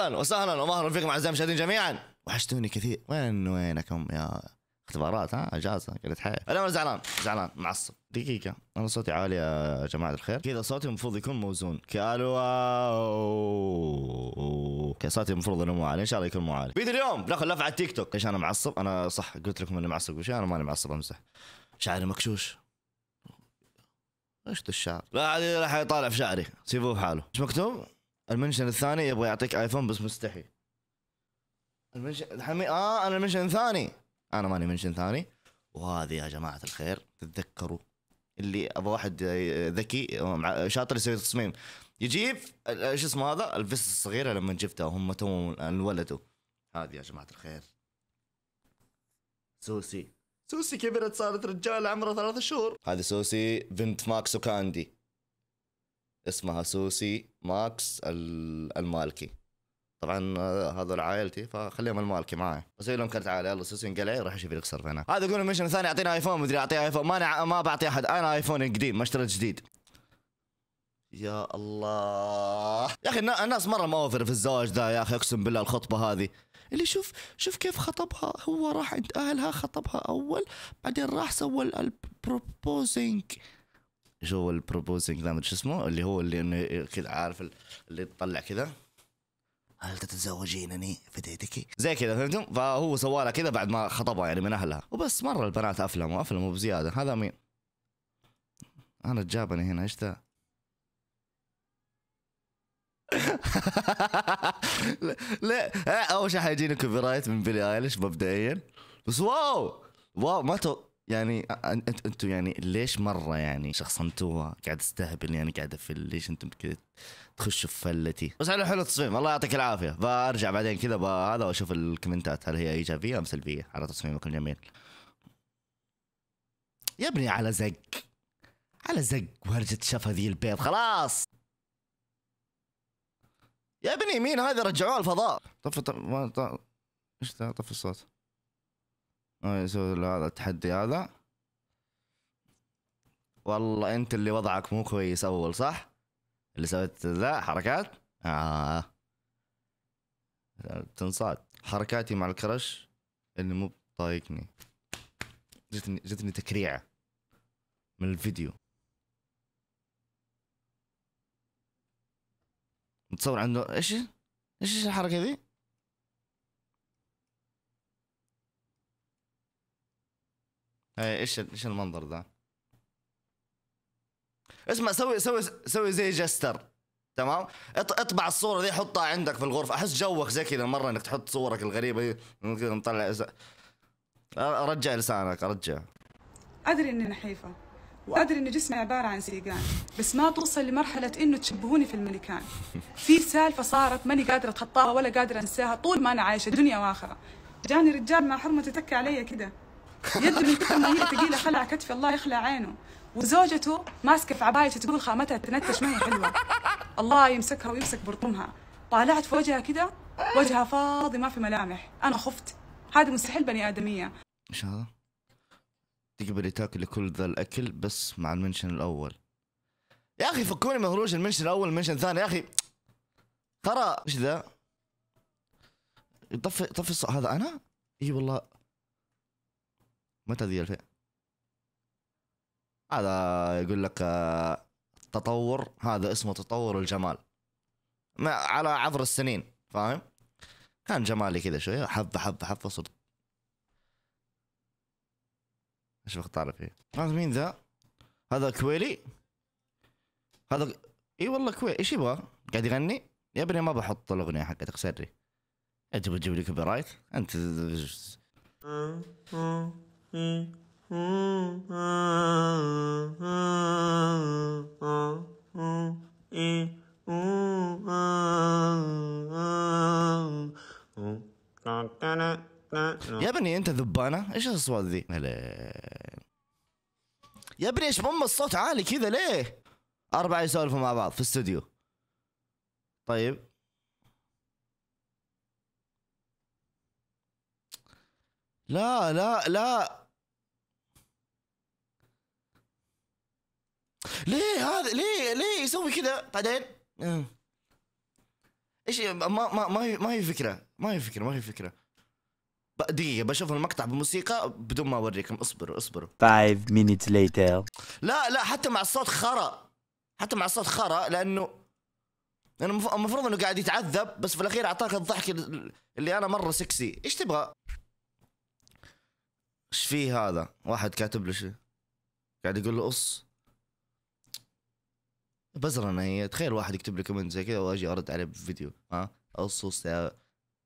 اهلا وسهلا ومهلا فيكم اعزائي المشاهدين جميعا وحشتوني كثير وين وينكم يا اختبارات ها اجازه قلت حي انا زعلان زعلان معصب دقيقه انا صوتي عالي يا جماعه الخير كذا صوتي المفروض يكون موزون كالو اوكي صوتي المفروض انه مو عالي ان شاء الله يكون مو عالي فيديو اليوم بناخذ لفه على التيك توك ليش انا معصب انا صح قلت لكم اني معصب وش يعني انا ماني معصب امزح شعري مكشوش ايش الشعر لا عاد راح يطالع في شعري سيبوه حاله ايش مكتوب المنشن الثاني يبغى يعطيك ايفون بس مستحي المنشن الحمي اه انا المنشن الثاني انا ماني منشن ثاني وهذه يا جماعه الخير تتذكروا اللي ابغى واحد آه، ذكي آه، شاطر يسوي تصميم يجيب شو اسمه هذا الفيست الصغيره لما جبتها وهم تو انولدوا هذه يا جماعه الخير سوسي سوسي كبرت صارت رجال عمرها ثلاث شهور هذه سوسي بنت ماكس وكاندي اسمها سوسي ماكس المالكي طبعا آه، هذول عائلتي فخليهم المالكي معي اسوي لهم كرت عائله يلا سوسي انقلع راح اشوف اكسر فينا هذا يقول ميشن ثاني اعطيني ايفون مدري اعطيه ايفون ما نع... ما بعطي احد انا ايفون قديم ما اشتريت جديد يا الله يا اخي الناس مره اوفر في الزواج ذا يا اخي اقسم بالله الخطبه هذه اللي شوف شوف كيف خطبها هو راح عند اهلها خطبها اول بعدين راح سوى البروبوزينج هو البروبوزنج لانجوج اسمه اللي هو اللي انه كذا عارف اللي تطلع كذا هل تتزوجينني فتيتك؟ زي كذا فهمتم؟ فهو سوالها كذا بعد ما خطبها يعني من اهلها وبس مره البنات افلموا افلموا بزياده هذا مين؟ انا جابني هنا ايش ذا؟ لا اول شيء حيجيني كوبي رايت من بيلي ايليش مبدئيا بس واو واو ما تو يعني انت انتوا يعني ليش مره يعني شخصنتوها قاعد استهبل يعني قاعد في ليش انتم كذا تخشوا في فلتي بس على حلو التصميم الله يعطيك العافيه برجع بعدين كذا هذا واشوف الكومنتات هل هي ايجابيه ام سلبيه على تصميمكم الجميل يا ابني على زق على زق ورجة شاف هذه البيض خلاص يا ابني مين هذا رجعوه الفضاء طف طف ايش طف الصوت يسوي هذا التحدي هذا والله انت اللي وضعك مو كويس اول صح اللي سويت ذا حركات آه. تنصاد حركاتي مع الكرش اللي مو طايقني جتني جتني تكريعه من الفيديو متصور عنده ايش ايش الحركه ذي ايش ايش المنظر ذا اسمع سوي سوي سوي زي جستر تمام اطبع الصوره دي حطها عندك في الغرفه احس جوك زي كذا مره انك تحط صورك الغريبه دي كذا مطلع رجع لسانك رجع ادري اني نحيفه وادري ان جسمي عباره عن سيقان بس ما توصل لمرحله انه تشبهوني في الملكان في سالفه صارت ماني قادره اتخطاها ولا قادره انساها طول ما انا عايشه دنيا واخره جاني رجال مع حرمه تتكى علي كده يد من كثر ما هي ثقيله خلع كتفي الله يخلع عينه وزوجته ماسكه في عبايته تقول خامتها تنتش ما هي حلوه الله يمسكها ويمسك برطمها طالعت في وجهها كده وجهها فاضي ما في ملامح انا خفت هذا مستحيل بني ادميه ايش هذا تقبلي تاكلي كل ذا الاكل بس مع المنشن الاول يا اخي فكوني من هروج المنشن الاول المنشن الثاني يا اخي ترى ايش ذا طفي طفي هذا انا اي والله متى ذي الفئة هذا يقول لك آه، تطور هذا اسمه تطور الجمال ما على عبر السنين فاهم كان جمالي كذا شوية حبة حبة حبة صرت ايش بقى تعرف ايه هذا مين ذا هذا كويلي هذا اي والله كويلي ايش يبغى قاعد يغني يا ابني ما بحط الاغنية حقتك سري انت بتجيب لي كوبي رايت انت يا ابني انت ذبانه ايش الاصوات ذي يا ابني ايش بم الصوت عالي كذا ليه اربعه يسولفوا مع بعض في استوديو طيب لا لا لا ليه هذا ليه ليه يسوي كذا بعدين آه. ايش ما ما ما هي ما هي فكره ما هي فكره ما هي فكره دقيقة بشوف المقطع بموسيقى بدون ما اوريكم اصبروا اصبروا 5 minutes later لا لا حتى مع الصوت خرا حتى مع الصوت خرا لانه لانه المفروض انه قاعد يتعذب بس في الاخير اعطاك الضحك اللي انا مره سكسي ايش تبغى؟ ايش فيه هذا؟ واحد كاتب له شيء قاعد يقول له قص بزرنا هي يعني تخيل واحد يكتب لي كومنت زي كذا واجي ارد عليه بفيديو ها اصوص يا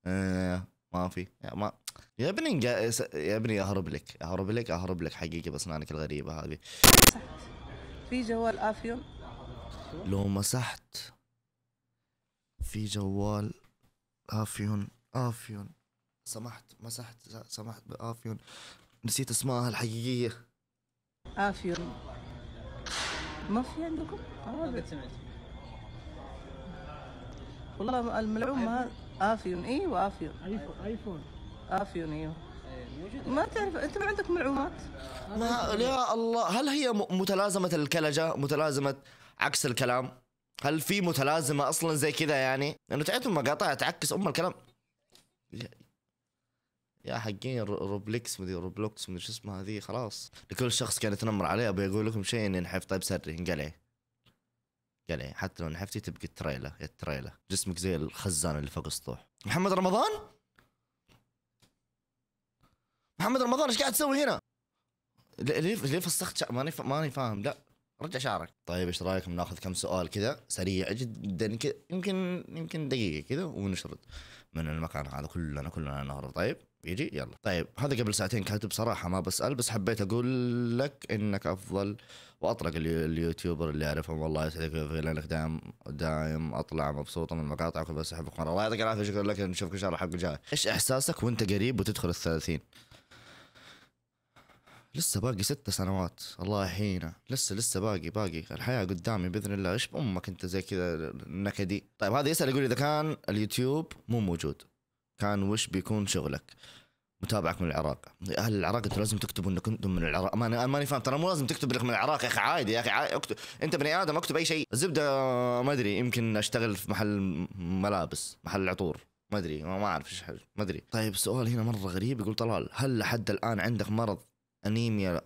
آه، ما في يا ما يا ابني يا ابني اهرب لك اهرب لك اهرب لك حقيقه باسنانك الغريبه هذه في جوال افيون لو مسحت في جوال افيون افيون سمحت مسحت سمحت بافيون نسيت اسمها الحقيقيه افيون ما في عندكم؟ ما آه، قد سمعت والله الملعوم افيون ايوه افيون ايفون ايفون افيون ايوه إيه، ما تعرف انت ما عندك معلومات ما يا الله هل هي متلازمه الكلجه متلازمه عكس الكلام هل في متلازمه اصلا زي كذا يعني لانه تعيتم مقاطع تعكس ام الكلام يا حقين روبليكس مدري روبلوكس مدري شو اسمها هذه خلاص لكل شخص كان يتنمر عليه ابي اقول لكم شيء اني نحف طيب سري انقلع انقلع حتى لو نحفتي تبقى التريلة يا التريلة جسمك زي الخزان اللي فوق السطوح محمد رمضان محمد رمضان ايش قاعد تسوي هنا؟ ليه ليه فسخت ماني ماني فاهم لا رجع شعرك طيب ايش رايكم ناخذ كم سؤال كذا سريع جدا كذا يمكن يمكن دقيقه كذا ونشرد من المكان هذا كلنا كلنا نهرب طيب يجي يلا طيب هذا قبل ساعتين كاتب بصراحه ما بسال بس حبيت اقول لك انك افضل واطرق اليوتيوبر اللي اعرفهم والله يسعدك لانك دائم دائم اطلع مبسوطه من مقاطعك بس احبك مره الله يعطيك العافيه شكرا لك نشوفك ان شاء الله حق ايش احساسك وانت قريب وتدخل الثلاثين لسه باقي ست سنوات الله يحيينا لسه لسه باقي باقي الحياه قدامي باذن الله ايش بامك انت زي كذا النكدي طيب هذا يسال يقول اذا كان اليوتيوب مو موجود كان وش بيكون شغلك متابعك من العراق اهل العراق انتم لازم تكتبوا انكم انتم من العراق ما انا ماني فاهم ترى مو لازم تكتب لك من العراق يا اخي عادي يا اخي عادي. اكتب انت بني ادم اكتب اي شيء الزبده ما ادري يمكن اشتغل في محل ملابس محل عطور ما ادري ما اعرف ايش ما ادري طيب سؤال هنا مره غريب يقول طلال هل لحد الان عندك مرض انيميا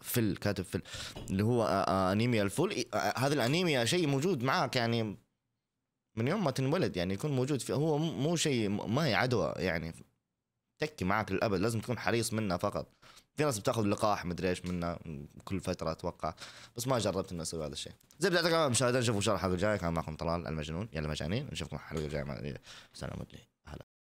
فل كاتب فل اللي هو آه، آه، انيميا الفل آه، هذا الانيميا شيء موجود معك يعني من يوم ما تنولد يعني يكون موجود في هو مو شيء ما هي عدوى يعني تكي معك للابد لازم تكون حريص منه فقط في ناس بتاخذ لقاح مدري ايش منه كل فتره اتوقع بس ما جربت اني اسوي هذا الشيء زي بدايه المشاهدين نشوفوا ان شاء الله الحلقه الجايه كان معكم طلال المجنون يلا مجانين نشوفكم الحلقه الجايه مع عليكم